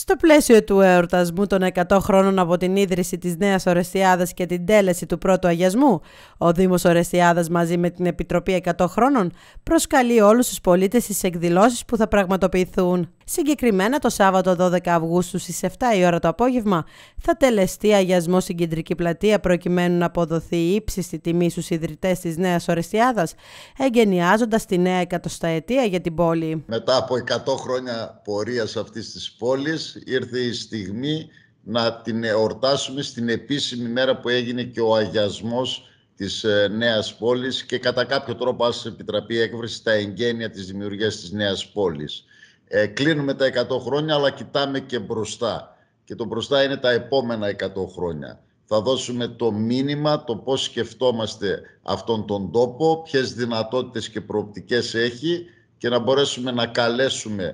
Στο πλαίσιο του εορτασμού των 100 χρόνων από την ίδρυση της Νέας Ορεστιάδας και την τέλεση του πρώτου αγιασμού, ο Δήμος Ορεστιάδας μαζί με την Επιτροπή 100 χρόνων προσκαλεί όλους τους πολίτες στις εκδηλώσεις που θα πραγματοποιηθούν. Συγκεκριμένα το Σάββατο 12 Αυγούστου στις 7 η ώρα το απόγευμα θα τελεστεί αγιασμός στην κεντρική πλατεία προκειμένου να αποδοθεί η ύψιστη τιμή στους ιδρυτές της Νέας Ορεστιάδας, εγκαινιάζοντας τη νέα εκατοσταετία για την πόλη. Μετά από 100 χρόνια πορείας αυτής της πόλης ήρθε η στιγμή να την εορτάσουμε στην επίσημη μέρα που έγινε και ο αγιασμός της ε, νέας πόλης και κατά κάποιο τρόπο ας επιτραπεί η έκφραση τα εγκαίνια της δημιουργίας της νέας πόλης. Ε, κλείνουμε τα 100 χρόνια, αλλά κοιτάμε και μπροστά. Και το μπροστά είναι τα επόμενα 100 χρόνια. Θα δώσουμε το μήνυμα, το πώς σκεφτόμαστε αυτόν τον τόπο, ποιες δυνατότητες και προοπτικές έχει και να μπορέσουμε να καλέσουμε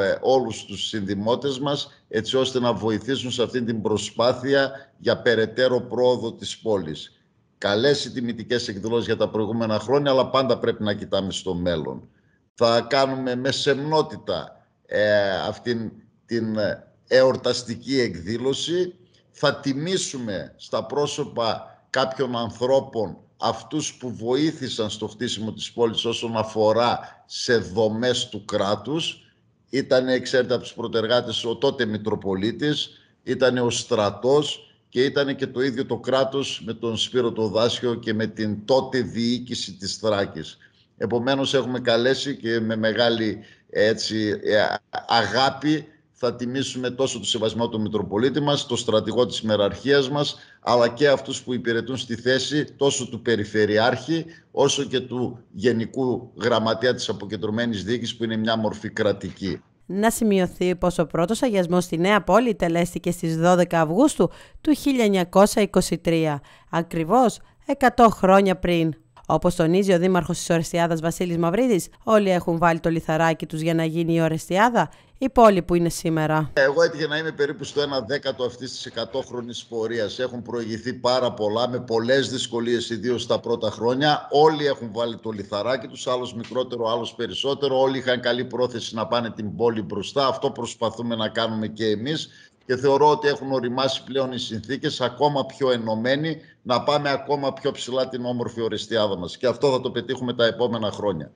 ε, όλους τους συνδημότες μας έτσι ώστε να βοηθήσουν σε αυτή την προσπάθεια για περαιτέρω πρόοδο της πόλης. Καλές οι τιμητικές εκδηλώσεις για τα προηγούμενα χρόνια, αλλά πάντα πρέπει να κοιτάμε στο μέλλον. Θα κάνουμε με σεμνότητα ε, αυτήν την ε, εορταστική εκδήλωση. Θα τιμήσουμε στα πρόσωπα κάποιων ανθρώπων αυτούς που βοήθησαν στο χτίσιμο της πόλης όσον αφορά σε δομές του κράτους. Ήταν, ξέρετε, από τους προτεργάτες ο τότε Μητροπολίτης, ήταν ο στρατός και ήταν και το ίδιο το κράτος με τον Σπύρο το Δάσιο και με την τότε διοίκηση της Θράκης. Επομένως έχουμε καλέσει και με μεγάλη έτσι, ε, αγάπη θα τιμήσουμε τόσο το σεβασμό του Μητροπολίτη μας, το στρατηγό της μεραρχίας μας, αλλά και αυτούς που υπηρετούν στη θέση τόσο του Περιφερειάρχη, όσο και του Γενικού Γραμματέα της Αποκεντρωμένης Διοίκησης, που είναι μια μορφή κρατική. Να σημειωθεί πως ο πρώτος αγιασμός στη Νέα Πόλη τελέστηκε στις 12 Αυγούστου του 1923, ακριβώς 100 χρόνια πριν. Όπως τονίζει ο Δήμαρχος της Ορεστιάδας Βασίλης Μαυρίδης, όλοι έχουν βάλει το λιθαράκι τους για να γίνει η Ορεστιάδα, η πόλη που είναι σήμερα. Εγώ έτυχε να είμαι περίπου στο 1 δέκατο αυτής της εκατόχρονης πορείας. Έχουν προηγηθεί πάρα πολλά με πολλές δυσκολίες, ιδίως στα πρώτα χρόνια. Όλοι έχουν βάλει το λιθαράκι τους, άλλος μικρότερο, άλλος περισσότερο. Όλοι είχαν καλή πρόθεση να πάνε την πόλη μπροστά. Αυτό προσπαθούμε να κάνουμε και εμείς και θεωρώ ότι έχουν οριμάσει πλέον οι συνθήκες, ακόμα πιο ενωμένοι να πάμε ακόμα πιο ψηλά την όμορφη οριστιάδα μας και αυτό θα το πετύχουμε τα επόμενα χρόνια.